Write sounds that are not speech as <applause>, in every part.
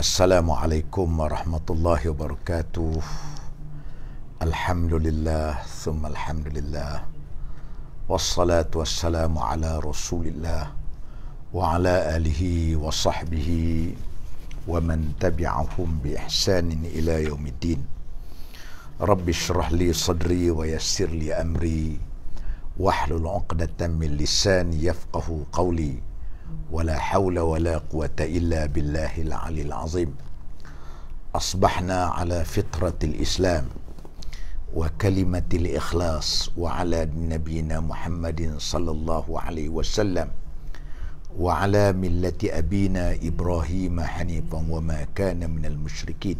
السلام عليكم ورحمة الله وبركاته الحمد لله ثم الحمد لله والصلاة والسلام على رسول الله وعلى آله وصحبه ومن تبعهم بإحسان إلى يوم الدين رب اشرح لي صدري ويسر لي أمري واحلل عقدة من لساني يفقه قولي ولا حول ولا قوة إلا بالله العلي العظيم أصبحنا على فطرة الإسلام وكلمة الإخلاص وعلى نبينا محمد صلى الله عليه وسلم وعلى ملة أبينا إبراهيم حنيفا وما كان من المشركين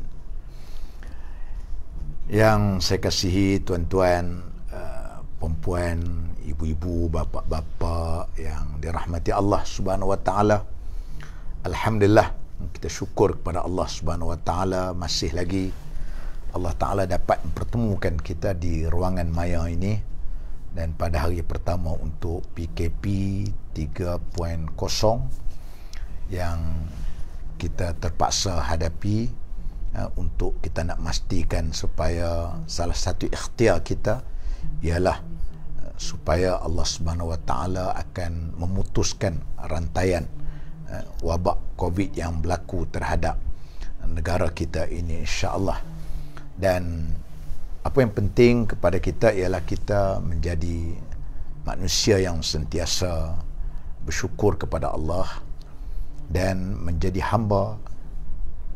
Yang saya kasihi tuan-tuan, uh, puan-puan ibu-ibu, bapa-bapa yang dirahmati Allah Subhanahu Wa Taala. Alhamdulillah kita syukur kepada Allah Subhanahu Wa Taala masih lagi Allah Taala dapat mempertemukan kita di ruangan maya ini dan pada hari pertama untuk PKP 3.0 yang kita terpaksa hadapi eh, untuk kita nak pastikan supaya salah satu ikhtiar kita ialah supaya Allah Subhanahu Wa Taala akan memutuskan rantaian uh, wabak COVID yang berlaku terhadap negara kita ini insya-Allah. Dan apa yang penting kepada kita ialah kita menjadi manusia yang sentiasa bersyukur kepada Allah dan menjadi hamba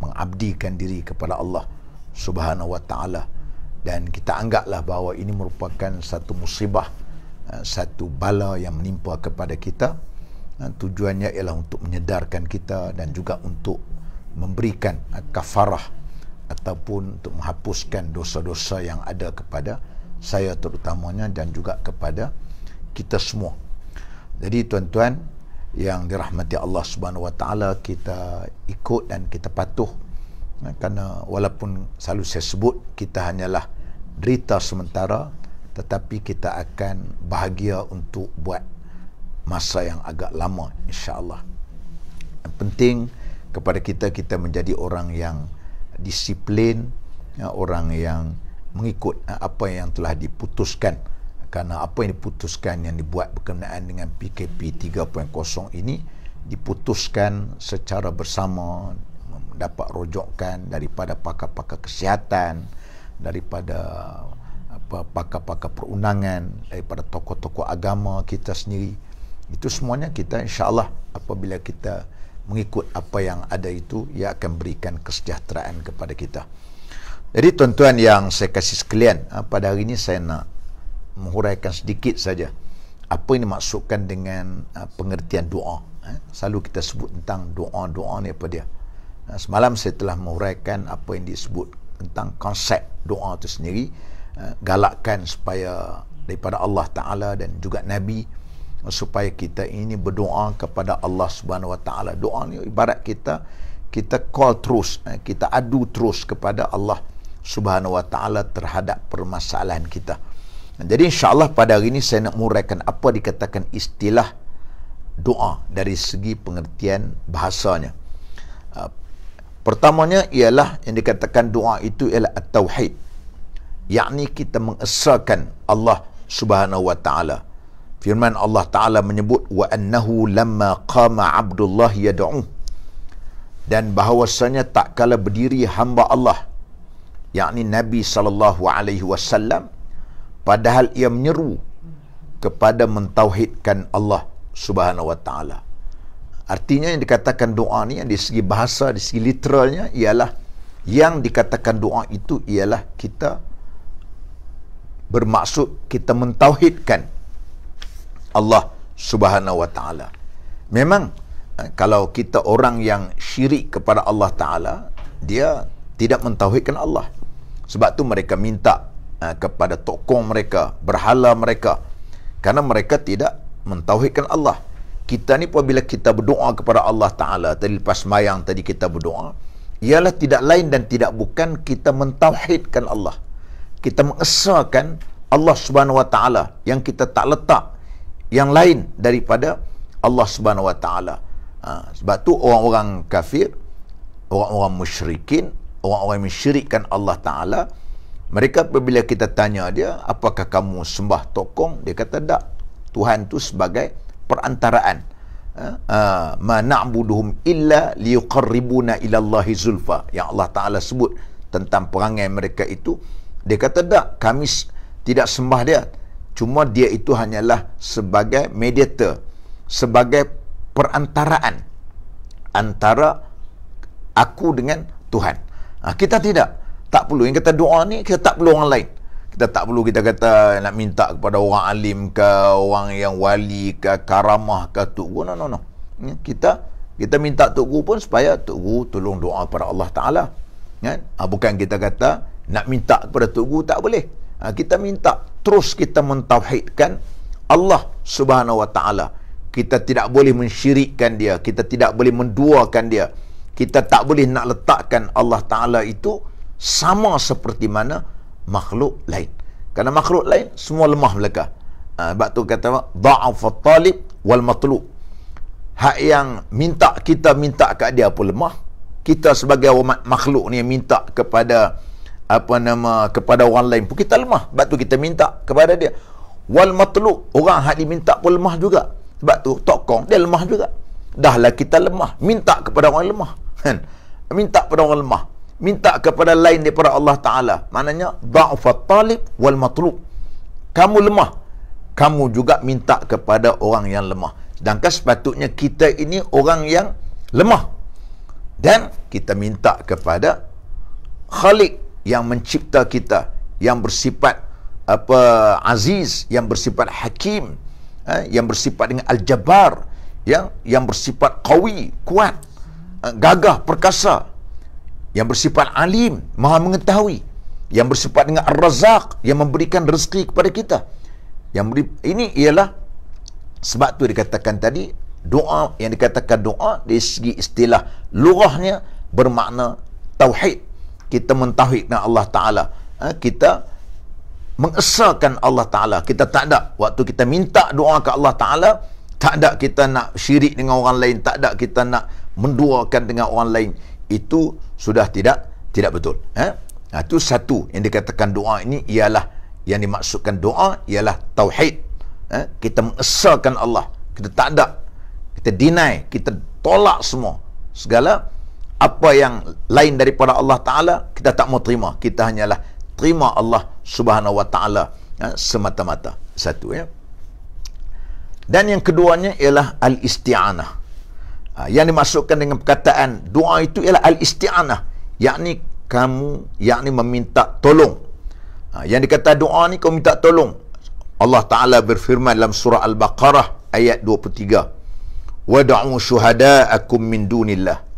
mengabdikan diri kepada Allah Subhanahu Wa Taala dan kita anggaplah bahawa ini merupakan satu musibah Ah, satu bala yang menimpa kepada kita ah, tujuannya ialah untuk menyedarkan kita dan juga untuk memberikan ah, kafarah ataupun untuk menghapuskan dosa-dosa yang ada kepada saya terutamanya dan juga kepada kita semua. Jadi tuan-tuan yang dirahmati Allah Subhanahu Wa Taala kita ikut dan kita patuh kerana walaupun selalu saya sebut kita hanyalah derita sementara tetapi kita akan bahagia untuk buat masa yang agak lama insyaallah yang penting kepada kita kita menjadi orang yang disiplin ya, orang yang mengikut eh, apa yang telah diputuskan kerana apa yang diputuskan yang dibuat berkenaan dengan PKP 3.0 ini diputuskan secara bersama dapat rojokkan daripada pakar-pakar kesihatan daripada apa pakar-pakar perundangan daripada tokoh-tokoh agama kita sendiri itu semuanya kita insyaallah apabila kita mengikut apa yang ada itu ia akan berikan kesejahteraan kepada kita jadi tuan-tuan yang saya kasih sekalian ah, pada hari ini saya nak menghuraikan sedikit saja apa ini dimaksudkan dengan ah, pengertian doa ah, selalu kita sebut tentang doa-doa ni apa dia semalam saya telah menghuraikan apa yang disebut tentang konsep doa itu sendiri Eh, galakkan supaya daripada Allah Taala dan juga Nabi supaya kita ini berdoa kepada Allah Subhanahu Wa Taala. Doa ni ibarat kita kita call terus, eh, kita adu terus kepada Allah Subhanahu Wa Taala terhadap permasalahan kita. Jadi insya-Allah pada hari ini saya nak muraikan apa dikatakan istilah doa dari segi pengertian bahasanya. Eh, pertamanya ialah yang dikatakan doa itu ialah at-tauhid yakni kita mengesakan Allah Subhanahu wa taala. Firman Allah taala menyebut wa annahu lamma qama Abdullah yad'u dan bahawasanya tak kala berdiri hamba Allah yakni Nabi sallallahu alaihi wasallam padahal ia menyeru kepada mentauhidkan Allah Subhanahu wa taala. Artinya yang dikatakan doa ni di segi bahasa, di segi literalnya ialah yang dikatakan doa itu ialah kita bermaksud kita mentauhidkan Allah Subhanahu wa taala. Memang eh, kalau kita orang yang syirik kepada Allah taala, dia tidak mentauhidkan Allah. Sebab tu mereka minta eh, kepada tokong mereka, berhala mereka. Karena mereka tidak mentauhidkan Allah. Kita ni apabila kita berdoa kepada Allah taala tadi lepas mayang tadi kita berdoa, ialah tidak lain dan tidak bukan kita mentauhidkan Allah kita mengesahkan Allah Subhanahu Wa Taala yang kita tak letak yang lain daripada Allah Subhanahu Wa Taala. Ha, sebab tu orang-orang kafir, orang-orang musyrikin, orang-orang musyrikkan syirikkan Allah Taala, mereka apabila kita tanya dia, apakah kamu sembah tokong? Dia kata tak. Tuhan tu sebagai perantaraan. Ha, ha, Ma na'buduhum illa liyuqarribuna ilallahi zulfa. Yang Allah Taala sebut tentang perangai mereka itu, dia kata tak, kami tidak sembah dia. Cuma dia itu hanyalah sebagai mediator, sebagai perantaraan antara aku dengan Tuhan. Ha, kita tidak, tak perlu. Yang kata doa ni, kita tak perlu orang lain. Kita tak perlu kita kata nak minta kepada orang alim ke, orang yang wali ke, karamah ke, Tok Guru. No, no, no. Ya, kita kita minta Tok Guru pun supaya Tok Guru tolong doa kepada Allah Ta'ala. Kan? bukan kita kata nak minta kepada Tok Guru tak boleh. Ha, kita minta terus kita mentauhidkan Allah Subhanahu Wa Taala. Kita tidak boleh mensyirikkan dia, kita tidak boleh menduakan dia. Kita tak boleh nak letakkan Allah Taala itu sama seperti mana makhluk lain. Karena makhluk lain semua lemah belaka. Ha, sebab tu kata da'afat talib wal matlub. Hak yang minta kita minta kat dia pun lemah. Kita sebagai makhluk ni minta kepada apa nama kepada orang lain pun kita lemah sebab tu kita minta kepada dia wal matluq orang hak diminta pun lemah juga sebab tu tokong dia lemah juga dahlah kita lemah minta kepada orang lemah kan minta kepada orang lemah minta kepada lain daripada Allah taala maknanya dha'fa talib wal matluq kamu lemah kamu juga minta kepada orang yang lemah sedangkan sepatutnya kita ini orang yang lemah dan kita minta kepada Khalik yang mencipta kita yang bersifat apa aziz yang bersifat hakim eh, yang bersifat dengan al-jabbar yang yang bersifat qawi kuat eh, gagah perkasa yang bersifat alim maha mengetahui yang bersifat dengan ar-razzaq yang memberikan rezeki kepada kita yang beri, ini ialah sebab tu dikatakan tadi doa yang dikatakan doa dari segi istilah lughahnya bermakna tauhid kita mentauhidkan Allah Ta'ala ha? kita mengesahkan Allah Ta'ala kita tak ada waktu kita minta doa ke Allah Ta'ala tak ada kita nak syirik dengan orang lain tak ada kita nak menduakan dengan orang lain itu sudah tidak tidak betul ha? Ha, itu satu yang dikatakan doa ini ialah yang dimaksudkan doa ialah tauhid ha? kita mengesahkan Allah kita tak ada kita deny kita tolak semua segala apa yang lain daripada Allah Ta'ala kita tak mau terima kita hanyalah terima Allah Subhanahu Wa Ta'ala ya, semata-mata satu ya dan yang keduanya ialah al-isti'anah ha, yang dimasukkan dengan perkataan doa itu ialah al-isti'anah yakni kamu yakni meminta tolong ha, yang dikata doa ni kamu minta tolong Allah Ta'ala berfirman dalam surah Al-Baqarah ayat 23 wada'u syuhada'akum min dunillah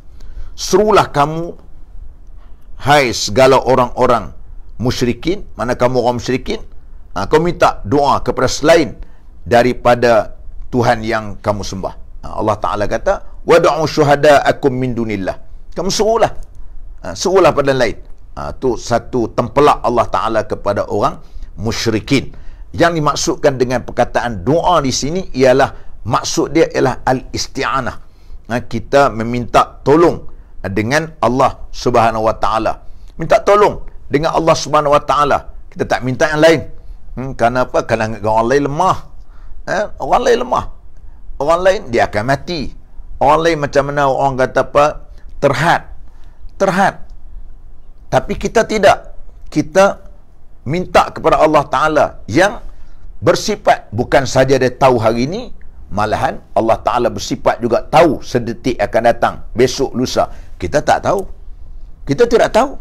serulah kamu hai segala orang-orang musyrikin mana kamu orang musyrikin ha, kau minta doa kepada selain daripada Tuhan yang kamu sembah ha, Allah Ta'ala kata wada'u syuhada'akum min dunillah kamu serulah ha, serulah pada lain itu ha, satu tempelak Allah Ta'ala kepada orang musyrikin yang dimaksudkan dengan perkataan doa di sini ialah maksud dia ialah al-isti'anah ha, kita meminta tolong dengan Allah Subhanahu Wa Taala. Minta tolong dengan Allah Subhanahu Wa Taala. Kita tak minta yang lain. Hmm, Karena apa? Kerana orang lain lemah. Eh? Orang lain lemah. Orang lain dia akan mati. Orang lain macam mana orang kata apa? Terhad. Terhad. Tapi kita tidak. Kita minta kepada Allah Ta'ala yang bersifat bukan saja dia tahu hari ini malahan Allah Ta'ala bersifat juga tahu sedetik akan datang besok lusa kita tak tahu kita tidak tahu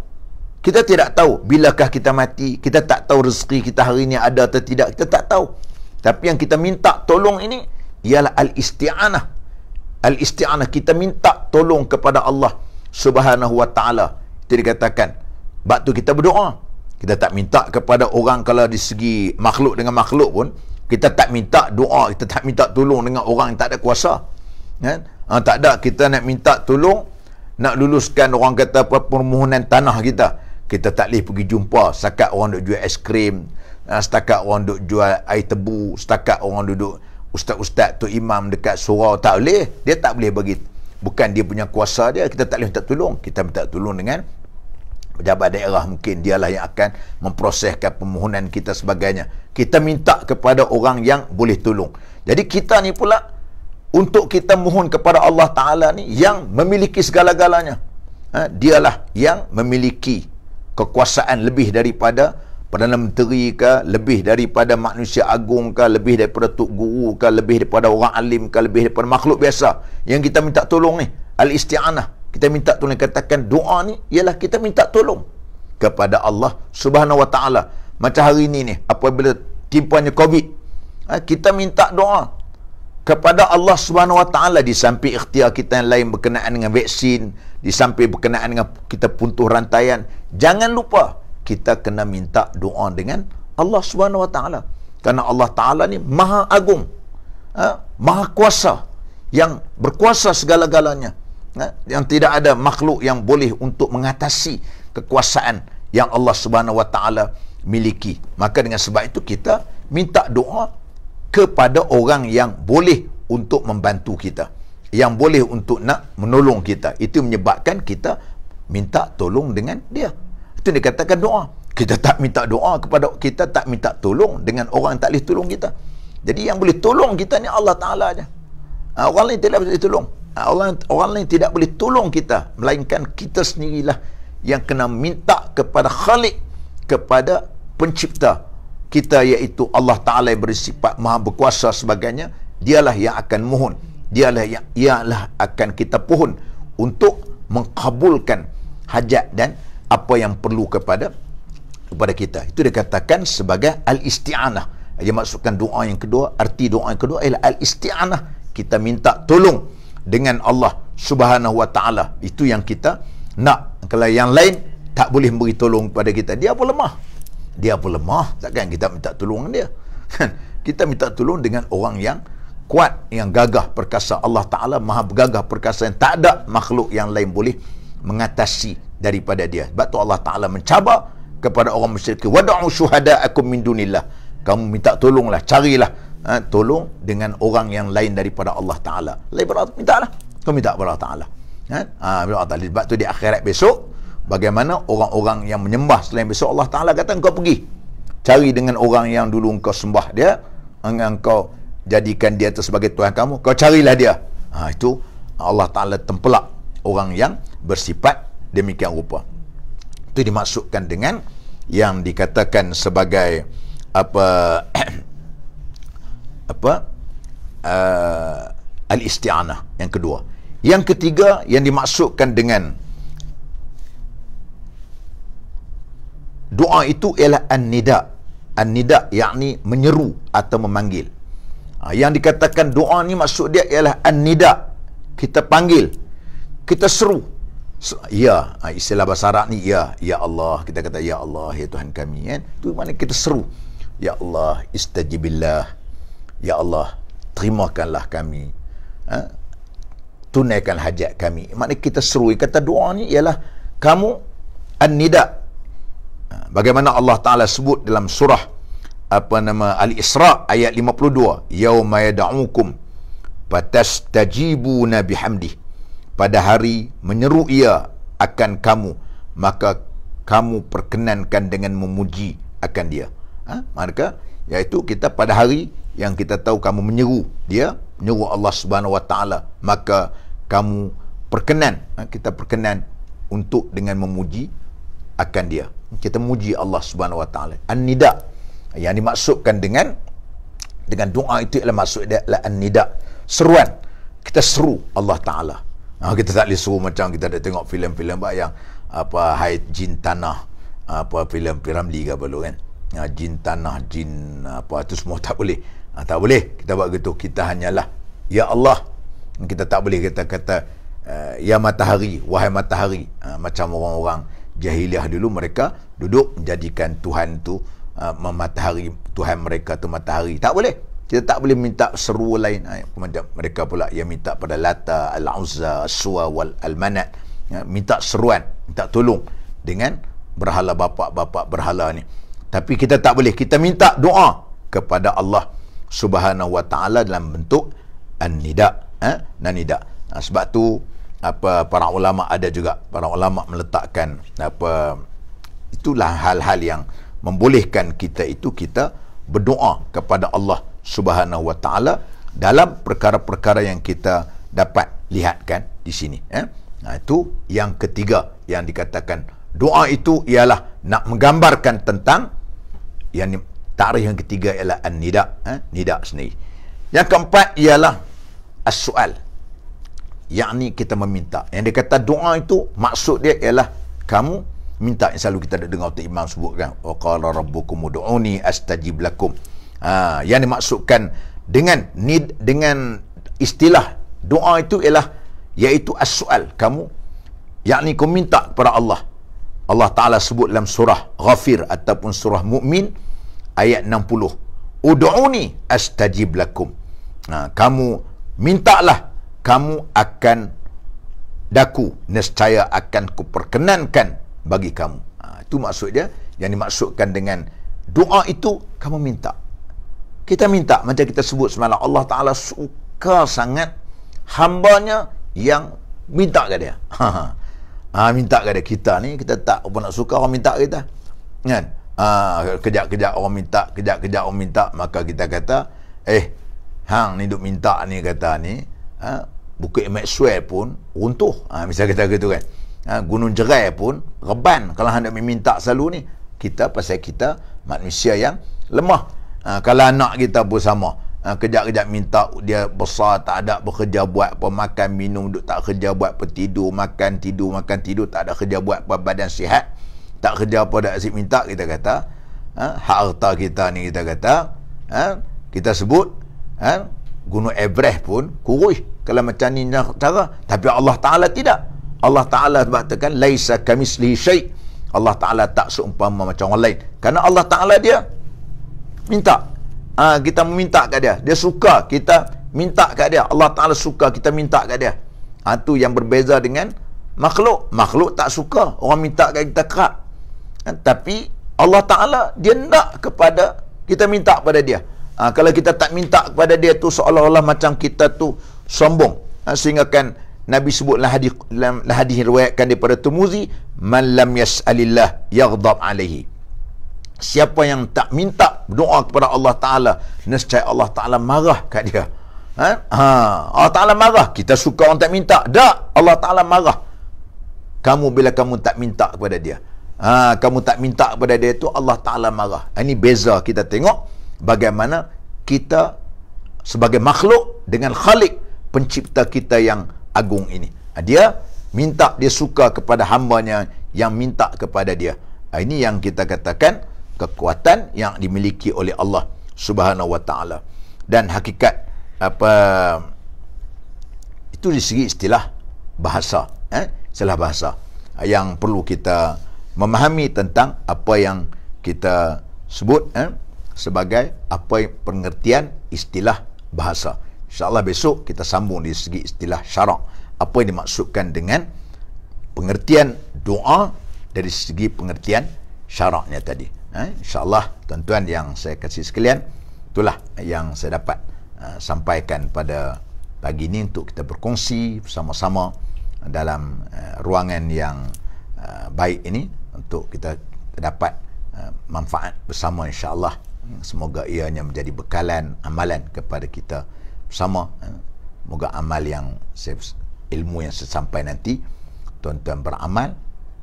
kita tidak tahu bilakah kita mati kita tak tahu rezeki kita hari ini ada atau tidak kita tak tahu tapi yang kita minta tolong ini ialah al-isti'anah al-isti'anah kita minta tolong kepada Allah subhanahu wa ta'ala itu dikatakan sebab tu kita berdoa kita tak minta kepada orang kalau di segi makhluk dengan makhluk pun kita tak minta doa kita tak minta tolong dengan orang yang tak ada kuasa kan ha, tak ada kita nak minta tolong nak luluskan orang kata apa permohonan tanah kita kita tak boleh pergi jumpa setakat orang duduk jual es krim ah, setakat orang duduk jual air tebu setakat orang duduk ustaz-ustaz tu imam dekat surau tak boleh dia tak boleh bagi bukan dia punya kuasa dia kita tak boleh minta tolong kita minta tolong dengan pejabat daerah mungkin dialah yang akan memproseskan permohonan kita sebagainya kita minta kepada orang yang boleh tolong jadi kita ni pula untuk kita mohon kepada Allah Ta'ala ni yang memiliki segala-galanya ha, dialah yang memiliki kekuasaan lebih daripada Perdana Menteri ke lebih daripada manusia agung ke lebih daripada Tok Guru ke lebih daripada orang alim ke lebih daripada makhluk biasa yang kita minta tolong ni Al-Isti'anah kita minta tolong katakan doa ni ialah kita minta tolong kepada Allah Subhanahu Wa Taala macam hari ini ni apabila timpanya covid ha, kita minta doa kepada Allah Subhanahu Wa Taala di samping ikhtiar kita yang lain berkenaan dengan vaksin, di samping berkenaan dengan kita puntuh rantaian, jangan lupa kita kena minta doa dengan Allah Subhanahu Wa Taala. Karena Allah Taala ni Maha Agung. Ha? Maha Kuasa yang berkuasa segala-galanya. Ha? Yang tidak ada makhluk yang boleh untuk mengatasi kekuasaan yang Allah Subhanahu Wa Taala miliki. Maka dengan sebab itu kita minta doa kepada orang yang boleh untuk membantu kita yang boleh untuk nak menolong kita itu menyebabkan kita minta tolong dengan dia itu dikatakan doa kita tak minta doa kepada kita tak minta tolong dengan orang yang tak boleh tolong kita jadi yang boleh tolong kita ni Allah Ta'ala je ah, orang lain tidak boleh tolong ah, orang, orang lain tidak boleh tolong kita melainkan kita sendirilah yang kena minta kepada khalik kepada pencipta kita iaitu Allah Ta'ala yang bersifat maha berkuasa sebagainya dialah yang akan mohon dialah yang ialah akan kita pohon untuk mengkabulkan hajat dan apa yang perlu kepada kepada kita itu dikatakan sebagai al-isti'anah dia maksudkan doa yang kedua arti doa yang kedua ialah al-isti'anah kita minta tolong dengan Allah subhanahu wa ta'ala itu yang kita nak kalau yang lain tak boleh beri tolong kepada kita dia pun lemah dia pun lemah takkan kita minta tolong dia kan kita minta tolong dengan orang yang kuat yang gagah perkasa Allah Ta'ala maha gagah perkasa yang tak ada makhluk yang lain boleh mengatasi daripada dia sebab tu Allah Ta'ala mencabar kepada orang musyrik wada'u syuhada'akum min dunillah kamu minta tolonglah carilah ha, tolong dengan orang yang lain daripada Allah Ta'ala lain berat minta lah kau minta kepada Allah Ta'ala kan ha, ha Allah Ta'ala sebab tu di akhirat besok bagaimana orang-orang yang menyembah selain besok Allah Ta'ala kata engkau pergi cari dengan orang yang dulu engkau sembah dia engkau jadikan dia tu sebagai Tuhan kamu kau carilah dia ha, itu Allah Ta'ala tempelak orang yang bersifat demikian rupa itu dimaksudkan dengan yang dikatakan sebagai apa <coughs> apa uh, al-isti'anah yang kedua yang ketiga yang dimaksudkan dengan doa itu ialah an-nida an-nida yakni menyeru atau memanggil ha, yang dikatakan doa ni maksud dia ialah an-nida kita panggil kita seru ya ha, istilah bahasa Arab ni ya ya Allah kita kata ya Allah ya Tuhan kami kan itu mana kita seru ya Allah istajibillah ya Allah terimakanlah kami ha? tunaikan hajat kami maknanya kita seru kata doa ni ialah kamu an-nida bagaimana Allah Taala sebut dalam surah apa nama Al-Isra ayat 52 yauma tajibu Nabi bihamdi pada hari menyeru ia akan kamu maka kamu perkenankan dengan memuji akan dia ha? maka iaitu kita pada hari yang kita tahu kamu menyeru dia menyeru Allah Subhanahu Wa Taala maka kamu perkenan ha? kita perkenan untuk dengan memuji akan dia kita muji Allah Subhanahu Wa Taala an-nida yang dimaksudkan dengan dengan doa itu ialah maksud dia adalah an-nida seruan kita seru Allah Taala ha, kita tak boleh seru macam kita ada tengok filem-filem bah yang apa hai jin tanah apa filem piramli ke apa kan ha, jin tanah jin apa itu semua tak boleh ha, tak boleh kita buat gitu kita hanyalah ya Allah kita tak boleh kita kata uh, eh, ya matahari wahai matahari ha, macam orang-orang jahiliah dulu mereka duduk menjadikan Tuhan tu uh, mematahari Tuhan mereka tu matahari tak boleh kita tak boleh minta seru lain ah, macam mereka pula yang minta pada Lata Al-Uzza Suwa wal Al-Manat ya, minta seruan minta tolong dengan berhala bapa-bapa berhala ni tapi kita tak boleh kita minta doa kepada Allah Subhanahu Wa Taala dalam bentuk an-nida eh nanida ah, sebab tu apa para ulama ada juga para ulama meletakkan apa itulah hal-hal yang membolehkan kita itu kita berdoa kepada Allah Subhanahu Wa Taala dalam perkara-perkara yang kita dapat lihatkan di sini eh nah itu yang ketiga yang dikatakan doa itu ialah nak menggambarkan tentang yang tarikh yang ketiga ialah an-nida eh nida sendiri yang keempat ialah as-su'al yakni kita meminta yang dia kata doa itu maksud dia ialah kamu minta yang selalu kita dengar Tuan Imam sebutkan waqala rabbukum udu'uni astajib lakum ha, yang dimaksudkan dengan need dengan istilah doa itu ialah iaitu as-sual kamu yakni kau minta kepada Allah Allah Ta'ala sebut dalam surah Ghafir ataupun surah Mu'min ayat 60 Udu'uni astajib lakum ha, kamu mintalah kamu akan daku nescaya akan kuperkenankan bagi kamu ha, itu maksud dia yang dimaksudkan dengan doa itu kamu minta kita minta macam kita sebut semalam Allah Ta'ala suka sangat hambanya yang minta ke dia ha, <laughs> ha. ha minta ke dia kita ni kita tak pun nak suka orang minta kita kan ha, kejap-kejap orang minta kejap-kejap orang minta maka kita kata eh hang ni duk minta ni kata ni ha, Bukit Maxwell pun runtuh ha, misalnya kita kata kan ha, Gunung Jerai pun reban kalau anda meminta selalu ni kita pasal kita manusia yang lemah ha, kalau anak kita pun sama ha, kejap-kejap minta dia besar tak ada bekerja buat apa makan minum duduk tak kerja buat apa tidur makan tidur makan tidur tak ada kerja buat apa badan sihat tak kerja apa tak asyik minta kita kata ha, harta kita ni kita kata ha, kita sebut ha, gunung Everest pun kurus kalau macam ni cara tapi Allah Ta'ala tidak Allah Ta'ala katakan laisa kamisli syai Allah Ta'ala tak seumpama macam orang lain Karena Allah Ta'ala dia minta ha, kita meminta kat dia dia suka kita minta kat dia Allah Ta'ala suka kita minta kat dia ha, tu yang berbeza dengan makhluk makhluk tak suka orang minta kat kita kerap ha, tapi Allah Ta'ala dia nak kepada kita minta pada dia ha, kalau kita tak minta kepada dia tu seolah-olah macam kita tu sombong ha, ah, sehingga kan Nabi sebut lah hadis lah hadis riwayatkan daripada Tirmizi man lam yas'alillah yaghdab alaihi siapa yang tak minta doa kepada Allah taala nescaya Allah taala marah kat dia ha? ha Allah taala marah kita suka orang tak minta dak Allah taala marah kamu bila kamu tak minta kepada dia ha kamu tak minta kepada dia tu Allah taala marah ini beza kita tengok bagaimana kita sebagai makhluk dengan khalik pencipta kita yang agung ini ah, dia minta dia suka kepada hambanya yang minta kepada dia ah, ini yang kita katakan kekuatan yang dimiliki oleh Allah subhanahu wa ta'ala dan hakikat apa itu di segi istilah bahasa eh? istilah bahasa ah, yang perlu kita memahami tentang apa yang kita sebut eh? sebagai apa yang pengertian istilah bahasa. InsyaAllah besok kita sambung di segi istilah syarak. Apa yang dimaksudkan dengan pengertian doa dari segi pengertian syaraknya tadi. Eh, InsyaAllah tuan-tuan yang saya kasih sekalian, itulah yang saya dapat uh, sampaikan pada pagi ini untuk kita berkongsi bersama-sama ha, dalam uh, ruangan yang uh, baik ini untuk kita dapat Ah, manfaat bersama insyaAllah ya, semoga ianya menjadi bekalan amalan kepada kita bersama ah, semoga amal yang ilmu yang saya sampai nanti tuan-tuan beramal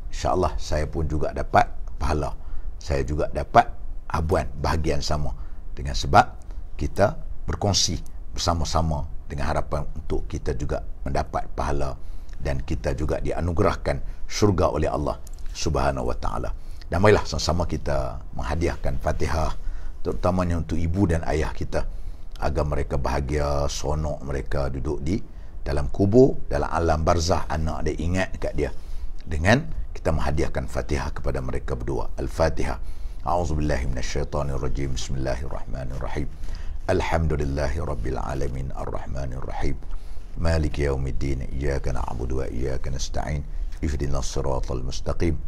insyaAllah saya pun juga dapat pahala saya juga dapat abuan bahagian sama dengan sebab kita berkongsi bersama-sama dengan harapan untuk kita juga mendapat pahala dan kita juga dianugerahkan syurga oleh Allah subhanahu wa ta'ala dan marilah sama-sama kita menghadiahkan fatihah terutamanya untuk ibu dan ayah kita agar mereka bahagia, sonok mereka duduk di dalam kubur, dalam alam barzah anak dia ingat kat dia dengan kita menghadiahkan fatihah kepada mereka berdua. Al-Fatihah. A'udzubillahi minasyaitonirrajim. Bismillahirrahmanirrahim. Alhamdulillahi rabbil alamin arrahmanirrahim. Maliki yaumiddin. Iyyaka na'budu wa iyyaka nasta'in. Ihdinas siratal mustaqim.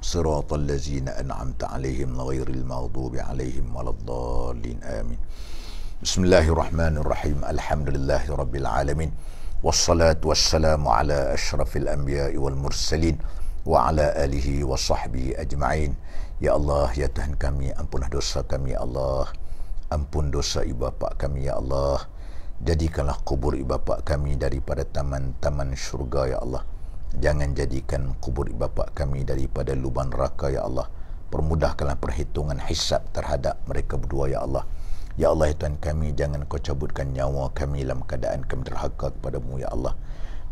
صراط الذين أنعمت عليهم غير المغضوب عليهم ولا الضالين آمين بسم الله الرحمن الرحيم الحمد لله رب العالمين والصلاة والسلام على أشرف الأنبياء والمرسلين وعلى آله وصحبه أجمعين يا الله يا تهن كمي أمبنه دوسا كمي الله أمبن دوسا إبابا كمي يا الله jadikanlah kubur ibu bapa kami daripada taman-taman syurga ya Allah Jangan jadikan kubur bapa kami daripada lubang neraka ya Allah. Permudahkanlah perhitungan hisab terhadap mereka berdua ya Allah. Ya Allah ya Tuhan kami jangan kau cabutkan nyawa kami dalam keadaan kami derhaka kepadamu ya Allah.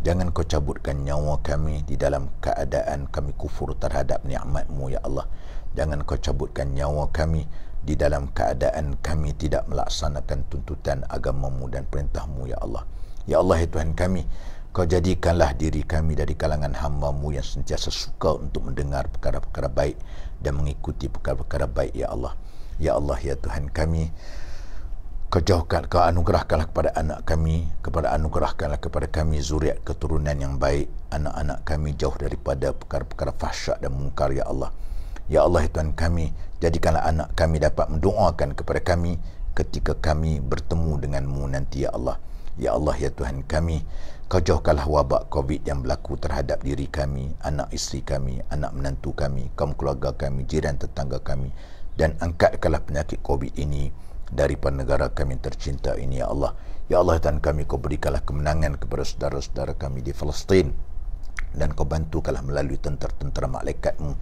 Jangan kau cabutkan nyawa kami di dalam keadaan kami kufur terhadap nikmatmu ya Allah. Jangan kau cabutkan nyawa kami di dalam keadaan kami tidak melaksanakan tuntutan agamamu dan perintahmu ya Allah. Ya Allah ya Tuhan kami, kau jadikanlah diri kami dari kalangan hambamu yang sentiasa suka untuk mendengar perkara-perkara baik dan mengikuti perkara-perkara baik, Ya Allah. Ya Allah, Ya Tuhan kami, kau jauhkan, kau anugerahkanlah kepada anak kami, kepada anugerahkanlah kepada kami zuriat keturunan yang baik, anak-anak kami jauh daripada perkara-perkara fahsyat dan mungkar, Ya Allah. Ya Allah, Ya Tuhan kami, jadikanlah anak kami dapat mendoakan kepada kami ketika kami bertemu denganmu nanti, Ya Allah. Ya Allah, Ya Tuhan kami, kau jauhkanlah wabak COVID yang berlaku terhadap diri kami, anak isteri kami, anak menantu kami, kaum keluarga kami, jiran tetangga kami dan angkatkanlah penyakit COVID ini daripada negara kami tercinta ini ya Allah. Ya Allah dan kami kau berikanlah kemenangan kepada saudara-saudara kami di Palestin dan kau bantukanlah melalui tentera-tentera malaikatmu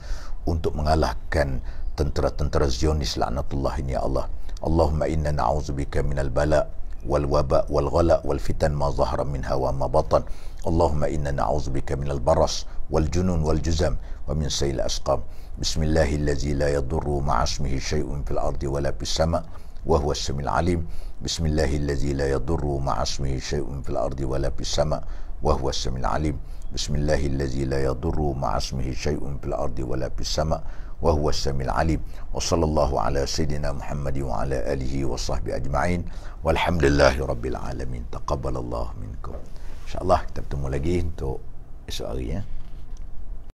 untuk mengalahkan tentera-tentera Zionis laknatullah ini ya Allah. Allahumma inna na'udzubika minal bala' والوباء والغلاء والفتن ما ظهر منها وما بطن اللهم إنا نعوذ بك من البرص والجنون والجزم ومن سيل الأسقام بسم الله الذي لا يضر مع اسمه شيء في الأرض ولا في السماء وهو السميع العليم بسم الله الذي لا يضر مع اسمه شيء في الأرض ولا في السماء وهو السميع العليم بسم الله الذي لا يضر مع اسمه شيء في الأرض ولا في السماء وهو السميع العليم وصلى الله على سيدنا محمد وعلى آله وصحبه أجمعين والحمد لله رب العالمين تقبل الله منكم ان شاء الله كتبتم untuk انتم اسئله